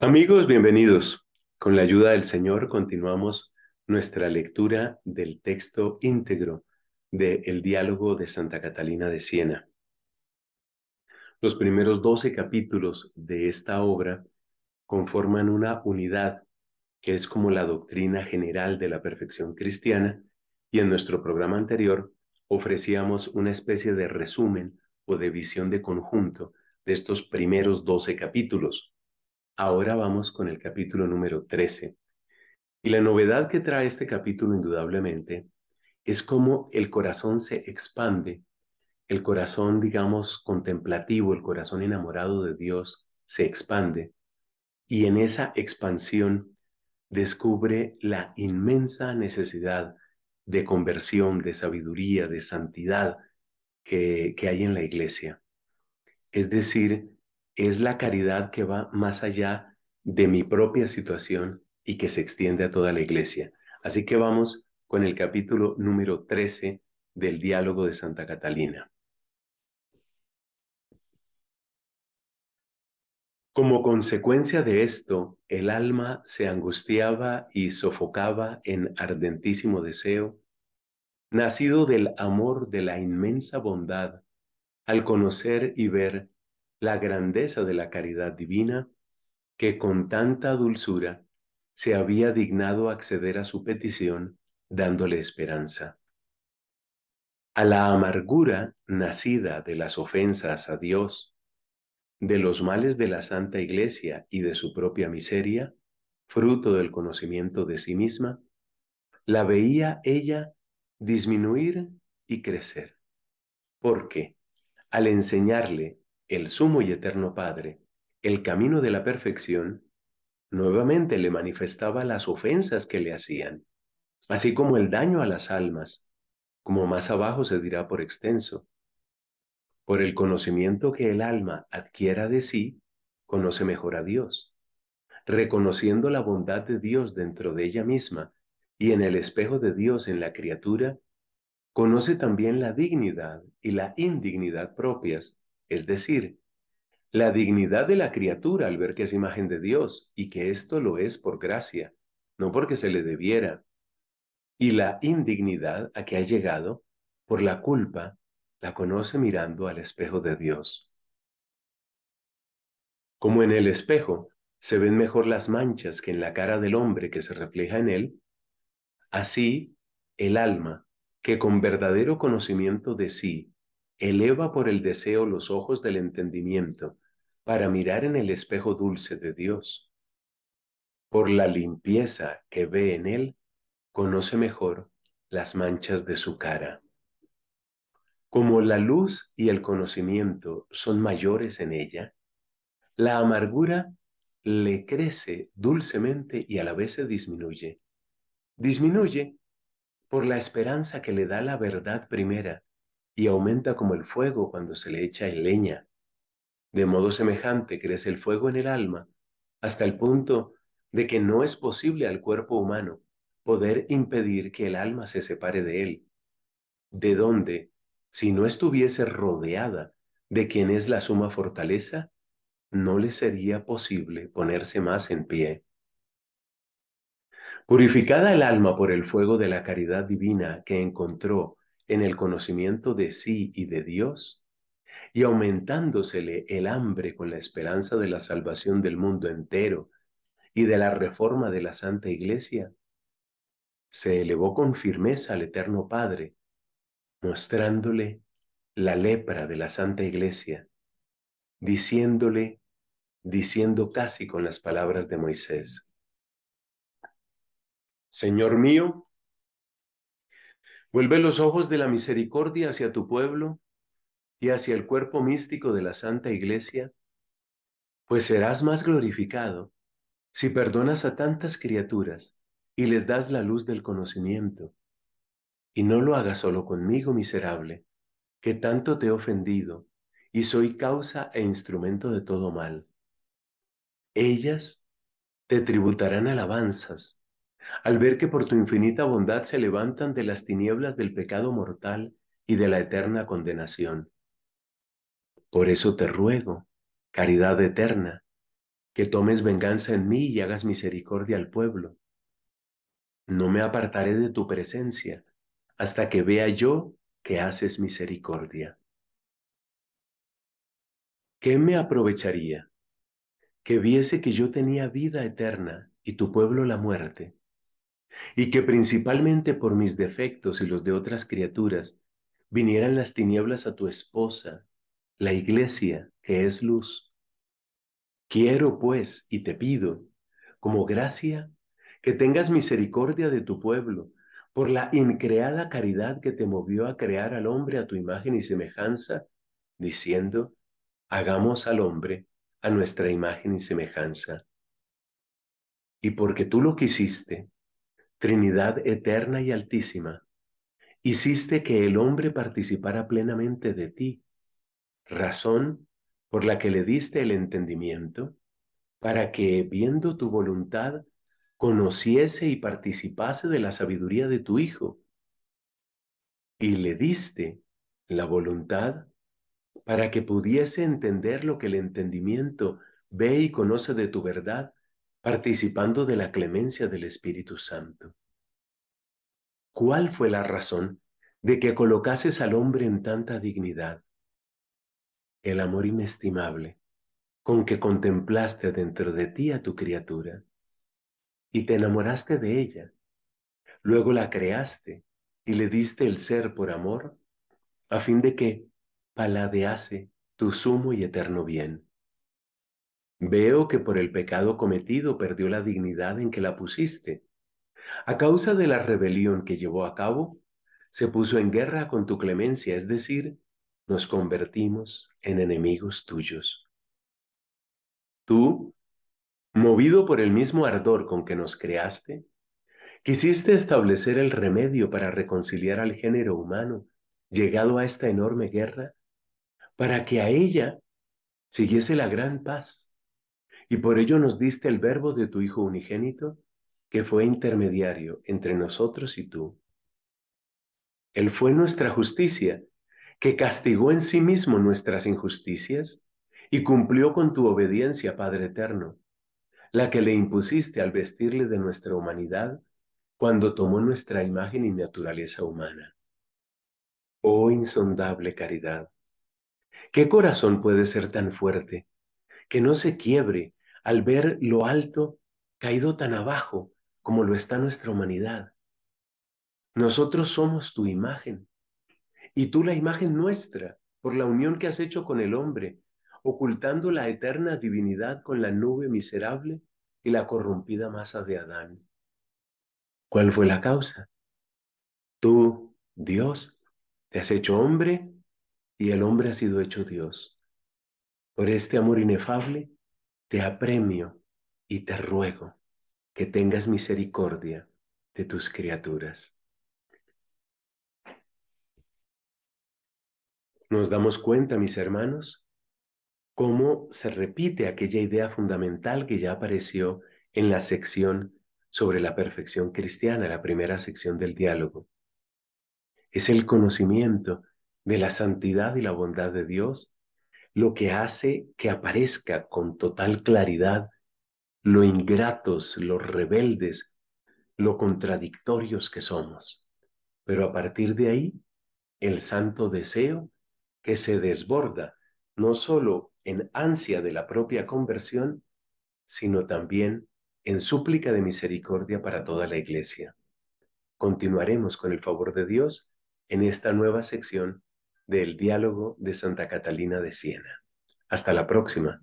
Amigos, bienvenidos. Con la ayuda del Señor continuamos nuestra lectura del texto íntegro del El diálogo de Santa Catalina de Siena. Los primeros doce capítulos de esta obra conforman una unidad que es como la doctrina general de la perfección cristiana y en nuestro programa anterior ofrecíamos una especie de resumen o de visión de conjunto de estos primeros doce capítulos Ahora vamos con el capítulo número 13. Y la novedad que trae este capítulo indudablemente es cómo el corazón se expande, el corazón, digamos, contemplativo, el corazón enamorado de Dios se expande y en esa expansión descubre la inmensa necesidad de conversión, de sabiduría, de santidad que, que hay en la iglesia. Es decir, es la caridad que va más allá de mi propia situación y que se extiende a toda la iglesia. Así que vamos con el capítulo número 13 del diálogo de Santa Catalina. Como consecuencia de esto, el alma se angustiaba y sofocaba en ardentísimo deseo, nacido del amor de la inmensa bondad, al conocer y ver la grandeza de la caridad divina que con tanta dulzura se había dignado acceder a su petición dándole esperanza. A la amargura nacida de las ofensas a Dios, de los males de la Santa Iglesia y de su propia miseria, fruto del conocimiento de sí misma, la veía ella disminuir y crecer, porque al enseñarle el Sumo y Eterno Padre, el camino de la perfección, nuevamente le manifestaba las ofensas que le hacían, así como el daño a las almas, como más abajo se dirá por extenso. Por el conocimiento que el alma adquiera de sí, conoce mejor a Dios, reconociendo la bondad de Dios dentro de ella misma y en el espejo de Dios en la criatura, conoce también la dignidad y la indignidad propias es decir, la dignidad de la criatura al ver que es imagen de Dios y que esto lo es por gracia, no porque se le debiera, y la indignidad a que ha llegado por la culpa, la conoce mirando al espejo de Dios. Como en el espejo se ven mejor las manchas que en la cara del hombre que se refleja en él, así el alma, que con verdadero conocimiento de sí eleva por el deseo los ojos del entendimiento para mirar en el espejo dulce de Dios. Por la limpieza que ve en él, conoce mejor las manchas de su cara. Como la luz y el conocimiento son mayores en ella, la amargura le crece dulcemente y a la vez se disminuye. Disminuye por la esperanza que le da la verdad primera y aumenta como el fuego cuando se le echa en leña. De modo semejante crece el fuego en el alma hasta el punto de que no es posible al cuerpo humano poder impedir que el alma se separe de él, de donde, si no estuviese rodeada de quien es la suma fortaleza, no le sería posible ponerse más en pie. Purificada el alma por el fuego de la caridad divina que encontró en el conocimiento de sí y de Dios, y aumentándosele el hambre con la esperanza de la salvación del mundo entero y de la reforma de la Santa Iglesia, se elevó con firmeza al Eterno Padre, mostrándole la lepra de la Santa Iglesia, diciéndole, diciendo casi con las palabras de Moisés, Señor mío, Vuelve los ojos de la misericordia hacia tu pueblo y hacia el cuerpo místico de la Santa Iglesia, pues serás más glorificado si perdonas a tantas criaturas y les das la luz del conocimiento. Y no lo hagas solo conmigo, miserable, que tanto te he ofendido y soy causa e instrumento de todo mal. Ellas te tributarán alabanzas al ver que por tu infinita bondad se levantan de las tinieblas del pecado mortal y de la eterna condenación. Por eso te ruego, caridad eterna, que tomes venganza en mí y hagas misericordia al pueblo. No me apartaré de tu presencia hasta que vea yo que haces misericordia. ¿Qué me aprovecharía? Que viese que yo tenía vida eterna y tu pueblo la muerte y que principalmente por mis defectos y los de otras criaturas vinieran las tinieblas a tu esposa, la iglesia, que es luz. Quiero pues y te pido, como gracia, que tengas misericordia de tu pueblo, por la increada caridad que te movió a crear al hombre a tu imagen y semejanza, diciendo, hagamos al hombre a nuestra imagen y semejanza. Y porque tú lo quisiste, Trinidad eterna y altísima, hiciste que el hombre participara plenamente de ti, razón por la que le diste el entendimiento, para que, viendo tu voluntad, conociese y participase de la sabiduría de tu Hijo. Y le diste la voluntad para que pudiese entender lo que el entendimiento ve y conoce de tu verdad, participando de la clemencia del Espíritu Santo. ¿Cuál fue la razón de que colocases al hombre en tanta dignidad? El amor inestimable con que contemplaste dentro de ti a tu criatura y te enamoraste de ella. Luego la creaste y le diste el ser por amor, a fin de que paladease tu sumo y eterno bien. Veo que por el pecado cometido perdió la dignidad en que la pusiste. A causa de la rebelión que llevó a cabo, se puso en guerra con tu clemencia, es decir, nos convertimos en enemigos tuyos. Tú, movido por el mismo ardor con que nos creaste, quisiste establecer el remedio para reconciliar al género humano llegado a esta enorme guerra, para que a ella siguiese la gran paz y por ello nos diste el verbo de tu Hijo unigénito, que fue intermediario entre nosotros y tú. Él fue nuestra justicia, que castigó en sí mismo nuestras injusticias y cumplió con tu obediencia, Padre Eterno, la que le impusiste al vestirle de nuestra humanidad cuando tomó nuestra imagen y naturaleza humana. Oh insondable caridad, ¿qué corazón puede ser tan fuerte que no se quiebre al ver lo alto caído tan abajo como lo está nuestra humanidad. Nosotros somos tu imagen y tú la imagen nuestra por la unión que has hecho con el hombre, ocultando la eterna divinidad con la nube miserable y la corrompida masa de Adán. ¿Cuál fue la causa? Tú, Dios, te has hecho hombre y el hombre ha sido hecho Dios. Por este amor inefable, te apremio y te ruego que tengas misericordia de tus criaturas. Nos damos cuenta, mis hermanos, cómo se repite aquella idea fundamental que ya apareció en la sección sobre la perfección cristiana, la primera sección del diálogo. Es el conocimiento de la santidad y la bondad de Dios lo que hace que aparezca con total claridad lo ingratos, lo rebeldes, lo contradictorios que somos. Pero a partir de ahí, el santo deseo que se desborda no solo en ansia de la propia conversión, sino también en súplica de misericordia para toda la iglesia. Continuaremos con el favor de Dios en esta nueva sección del diálogo de Santa Catalina de Siena. Hasta la próxima.